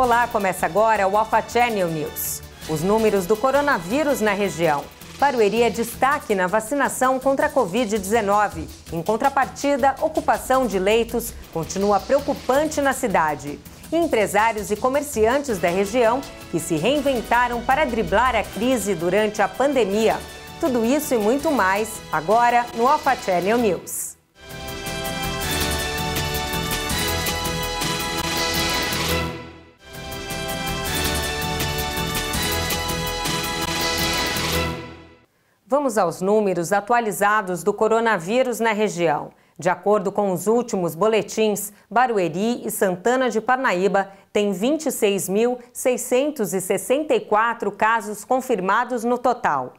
Olá, começa agora o Alfa Channel News. Os números do coronavírus na região. Barueri é destaque na vacinação contra a Covid-19. Em contrapartida, ocupação de leitos continua preocupante na cidade. Empresários e comerciantes da região que se reinventaram para driblar a crise durante a pandemia. Tudo isso e muito mais agora no Alfa Channel News. Vamos aos números atualizados do coronavírus na região. De acordo com os últimos boletins, Barueri e Santana de Parnaíba têm 26.664 casos confirmados no total.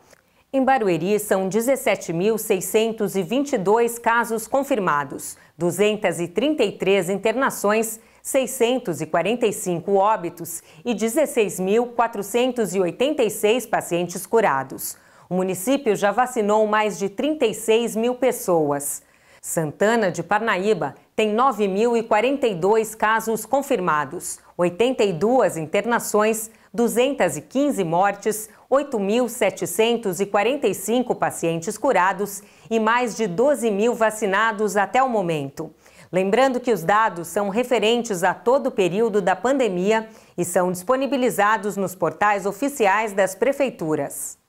Em Barueri, são 17.622 casos confirmados, 233 internações, 645 óbitos e 16.486 pacientes curados. O município já vacinou mais de 36 mil pessoas. Santana de Parnaíba tem 9.042 casos confirmados, 82 internações, 215 mortes, 8.745 pacientes curados e mais de 12 mil vacinados até o momento. Lembrando que os dados são referentes a todo o período da pandemia e são disponibilizados nos portais oficiais das prefeituras.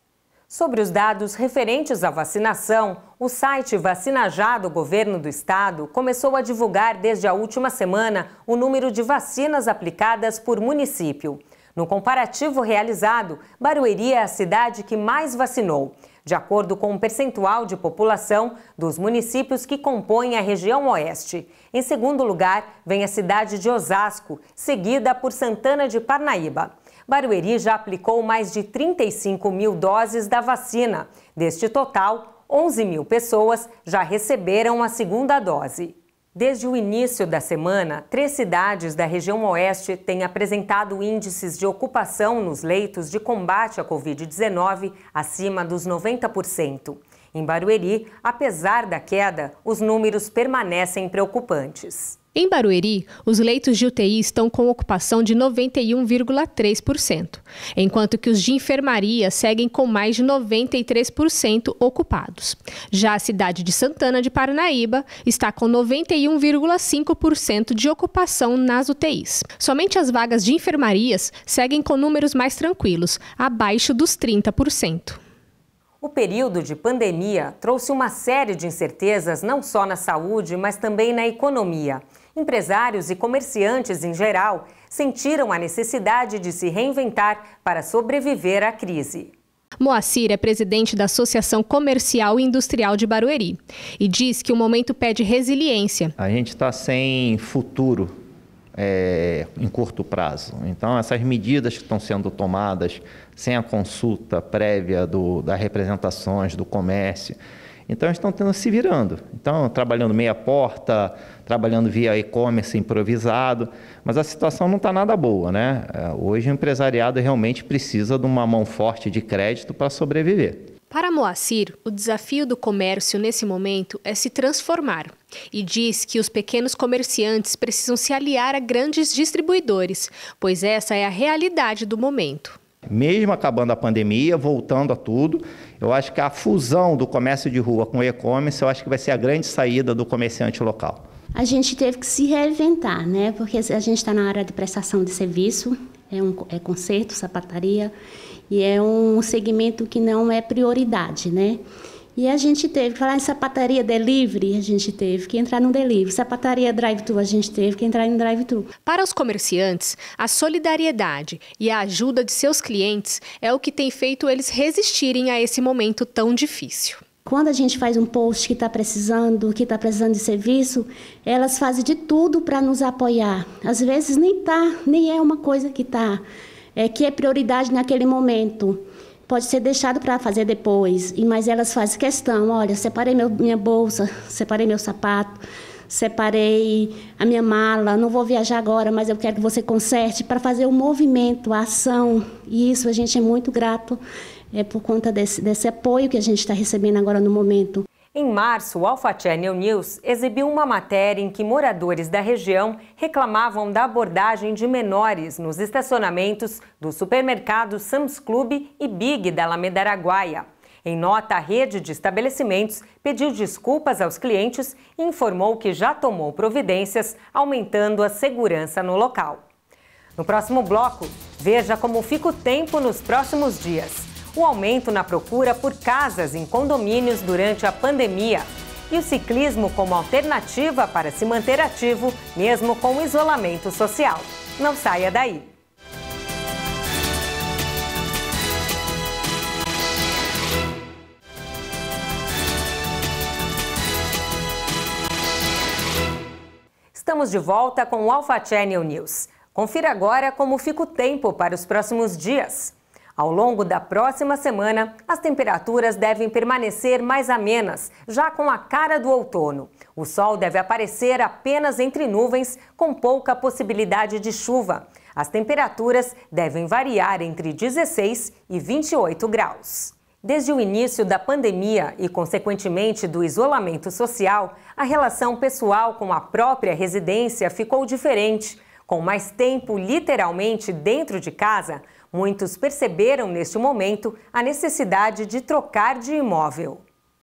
Sobre os dados referentes à vacinação, o site Vacinajá do Governo do Estado começou a divulgar desde a última semana o número de vacinas aplicadas por município. No comparativo realizado, Barueri é a cidade que mais vacinou, de acordo com o percentual de população dos municípios que compõem a região Oeste. Em segundo lugar, vem a cidade de Osasco, seguida por Santana de Parnaíba. Barueri já aplicou mais de 35 mil doses da vacina. Deste total, 11 mil pessoas já receberam a segunda dose. Desde o início da semana, três cidades da região oeste têm apresentado índices de ocupação nos leitos de combate à Covid-19 acima dos 90%. Em Barueri, apesar da queda, os números permanecem preocupantes. Em Barueri, os leitos de UTI estão com ocupação de 91,3%, enquanto que os de enfermaria seguem com mais de 93% ocupados. Já a cidade de Santana de Paranaíba está com 91,5% de ocupação nas UTIs. Somente as vagas de enfermarias seguem com números mais tranquilos, abaixo dos 30%. O período de pandemia trouxe uma série de incertezas não só na saúde, mas também na economia. Empresários e comerciantes em geral sentiram a necessidade de se reinventar para sobreviver à crise. Moacir é presidente da Associação Comercial e Industrial de Barueri e diz que o momento pede resiliência. A gente está sem futuro é, em curto prazo. Então, essas medidas que estão sendo tomadas sem a consulta prévia do, das representações, do comércio, então, eles estão tendo, se virando. Então, trabalhando meia porta, trabalhando via e-commerce improvisado, mas a situação não está nada boa, né? É, hoje o empresariado realmente precisa de uma mão forte de crédito para sobreviver. Para Moacir, o desafio do comércio nesse momento é se transformar e diz que os pequenos comerciantes precisam se aliar a grandes distribuidores, pois essa é a realidade do momento. Mesmo acabando a pandemia, voltando a tudo, eu acho que a fusão do comércio de rua com o e-commerce, eu acho que vai ser a grande saída do comerciante local. A gente teve que se reinventar, né? Porque a gente está na área de prestação de serviço, é, um, é conserto, sapataria, e é um segmento que não é prioridade, né? E a gente teve que falar em sapataria delivery, a gente teve que entrar no delivery. Sapataria drive-thru, a gente teve que entrar no drive-thru. Para os comerciantes, a solidariedade e a ajuda de seus clientes é o que tem feito eles resistirem a esse momento tão difícil. Quando a gente faz um post que está precisando, que está precisando de serviço, elas fazem de tudo para nos apoiar. Às vezes nem tá, nem é uma coisa que tá, é que é prioridade naquele momento pode ser deixado para fazer depois. E mas elas fazem questão, olha, separei meu, minha bolsa, separei meu sapato, separei a minha mala, não vou viajar agora, mas eu quero que você conserte para fazer o movimento, a ação. E isso a gente é muito grato é por conta desse, desse apoio que a gente está recebendo agora no momento. Em março, o Alfa Channel News exibiu uma matéria em que moradores da região reclamavam da abordagem de menores nos estacionamentos do supermercado Sam's Club e Big da Alameda Araguaia. Em nota, a rede de estabelecimentos pediu desculpas aos clientes e informou que já tomou providências, aumentando a segurança no local. No próximo bloco, veja como fica o tempo nos próximos dias o aumento na procura por casas em condomínios durante a pandemia e o ciclismo como alternativa para se manter ativo, mesmo com o isolamento social. Não saia daí! Estamos de volta com o Alfa Channel News. Confira agora como fica o tempo para os próximos dias. Ao longo da próxima semana, as temperaturas devem permanecer mais amenas, já com a cara do outono. O sol deve aparecer apenas entre nuvens, com pouca possibilidade de chuva. As temperaturas devem variar entre 16 e 28 graus. Desde o início da pandemia e, consequentemente, do isolamento social, a relação pessoal com a própria residência ficou diferente. Com mais tempo literalmente dentro de casa, muitos perceberam neste momento a necessidade de trocar de imóvel.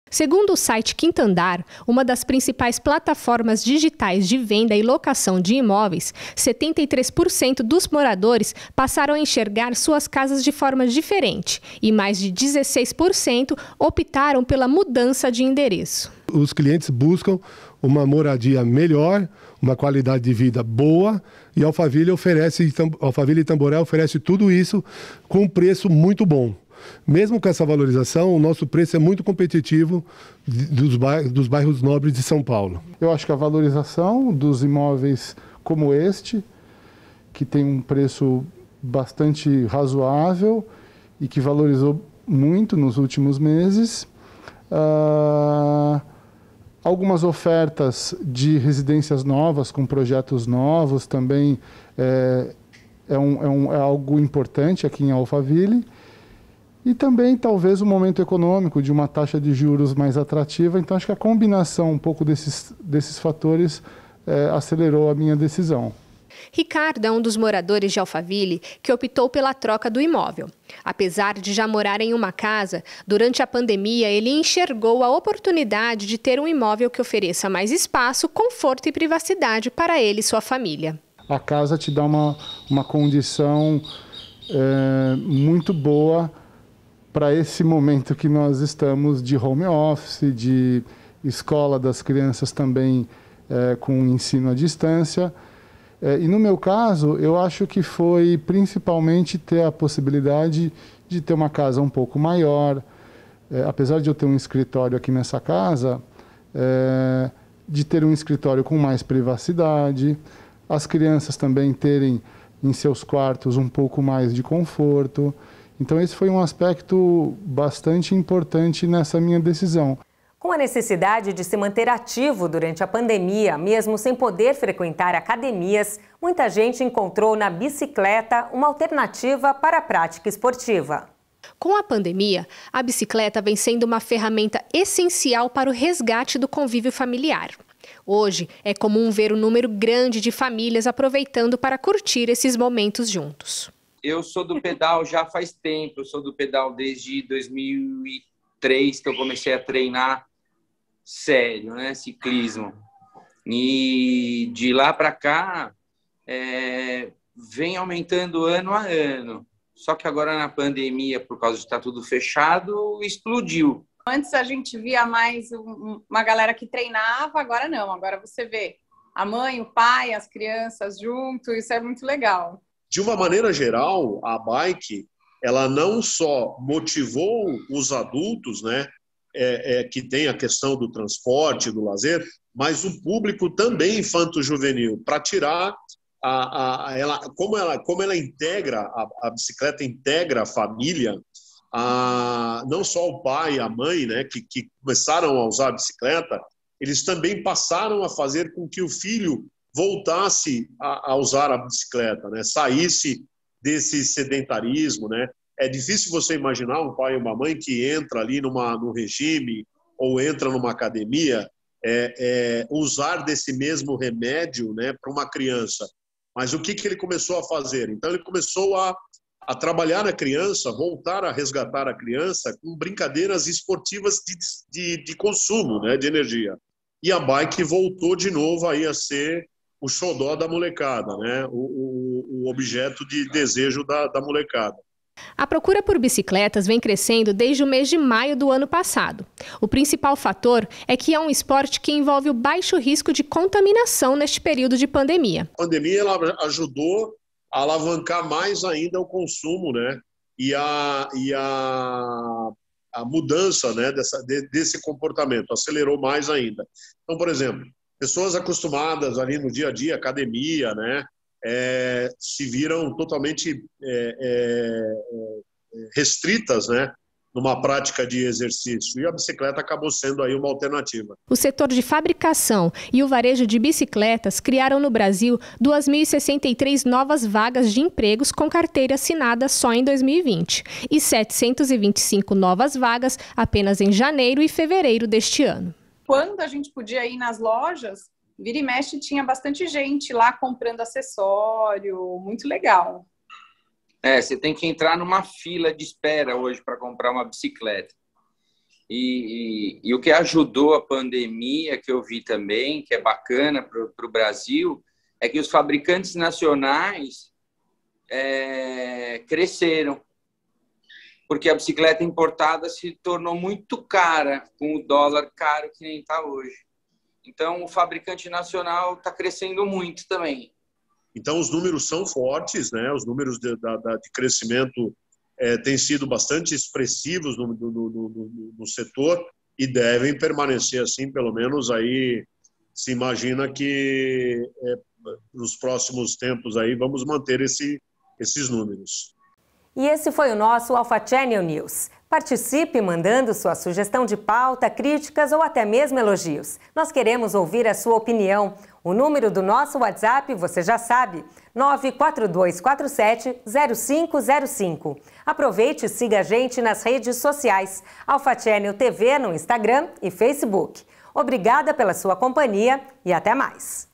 Segundo o site Quintandar, uma das principais plataformas digitais de venda e locação de imóveis, 73% dos moradores passaram a enxergar suas casas de forma diferente e mais de 16% optaram pela mudança de endereço. Os clientes buscam uma moradia melhor, uma qualidade de vida boa, e Alphaville oferece, Alphaville e Tamboré oferece tudo isso com um preço muito bom. Mesmo com essa valorização, o nosso preço é muito competitivo dos bairros, dos bairros nobres de São Paulo. Eu acho que a valorização dos imóveis como este, que tem um preço bastante razoável e que valorizou muito nos últimos meses, uh algumas ofertas de residências novas, com projetos novos também é, é, um, é, um, é algo importante aqui em Alphaville. E também, talvez, o um momento econômico de uma taxa de juros mais atrativa. Então, acho que a combinação um pouco desses, desses fatores é, acelerou a minha decisão. Ricardo é um dos moradores de Alphaville que optou pela troca do imóvel. Apesar de já morar em uma casa, durante a pandemia ele enxergou a oportunidade de ter um imóvel que ofereça mais espaço, conforto e privacidade para ele e sua família. A casa te dá uma, uma condição é, muito boa para esse momento que nós estamos de home office, de escola das crianças também é, com ensino à distância. É, e no meu caso, eu acho que foi principalmente ter a possibilidade de ter uma casa um pouco maior. É, apesar de eu ter um escritório aqui nessa casa, é, de ter um escritório com mais privacidade, as crianças também terem em seus quartos um pouco mais de conforto. Então, esse foi um aspecto bastante importante nessa minha decisão. Com a necessidade de se manter ativo durante a pandemia, mesmo sem poder frequentar academias, muita gente encontrou na bicicleta uma alternativa para a prática esportiva. Com a pandemia, a bicicleta vem sendo uma ferramenta essencial para o resgate do convívio familiar. Hoje, é comum ver um número grande de famílias aproveitando para curtir esses momentos juntos. Eu sou do pedal já faz tempo, eu sou do pedal desde 2003 que eu comecei a treinar sério, né? Ciclismo. E de lá para cá é, vem aumentando ano a ano. Só que agora na pandemia, por causa de estar tá tudo fechado, explodiu. Antes a gente via mais uma galera que treinava, agora não. Agora você vê a mãe, o pai, as crianças junto, isso é muito legal. De uma maneira geral, a bike ela não só motivou os adultos, né, é, é, que tem a questão do transporte, do lazer, mas o público também infanto-juvenil, para tirar a, a, ela, como ela, como ela integra, a, a bicicleta integra a família, a, não só o pai e a mãe, né, que, que começaram a usar a bicicleta, eles também passaram a fazer com que o filho voltasse a, a usar a bicicleta, né, saísse desse sedentarismo, né, é difícil você imaginar um pai e uma mãe que entra ali numa, no regime ou entra numa academia é, é, usar desse mesmo remédio né, para uma criança. Mas o que, que ele começou a fazer? Então, ele começou a, a trabalhar a criança, voltar a resgatar a criança com brincadeiras esportivas de, de, de consumo né, de energia. E a bike voltou de novo aí a ser o xodó da molecada, né? o, o, o objeto de desejo da, da molecada. A procura por bicicletas vem crescendo desde o mês de maio do ano passado. O principal fator é que é um esporte que envolve o baixo risco de contaminação neste período de pandemia. A pandemia ajudou a alavancar mais ainda o consumo né? e, a, e a, a mudança né? Dessa, de, desse comportamento, acelerou mais ainda. Então, por exemplo, pessoas acostumadas ali no dia a dia, academia, né? é, se viram totalmente é, é, é, restritas, né? numa prática de exercício e a bicicleta acabou sendo aí uma alternativa. O setor de fabricação e o varejo de bicicletas criaram no Brasil 2.063 novas vagas de empregos com carteira assinada só em 2020 e 725 novas vagas apenas em janeiro e fevereiro deste ano. Quando a gente podia ir nas lojas, vira e mexe tinha bastante gente lá comprando acessório, muito legal. É, você tem que entrar numa fila de espera hoje para comprar uma bicicleta. E, e, e, o que ajudou a pandemia, que eu vi também, que é bacana para o Brasil, é que os fabricantes nacionais é, cresceram. Porque a bicicleta importada se tornou muito cara, com o dólar caro que nem está hoje. Então, o fabricante nacional está crescendo muito também. Então, os números são fortes, né? Os números de, de crescimento é, têm sido bastante expressivos no, no, no, no, setor e devem permanecer assim, pelo menos aí se imagina que é, nos próximos tempos aí vamos manter esse, esses números. E esse foi o nosso Alfa Channel News. Participe mandando sua sugestão de pauta, críticas ou até mesmo elogios. Nós queremos ouvir a sua opinião. O número do nosso WhatsApp você já sabe: 942470505. Aproveite e siga a gente nas redes sociais: Alfa Channel TV no Instagram e Facebook. Obrigada pela sua companhia e até mais.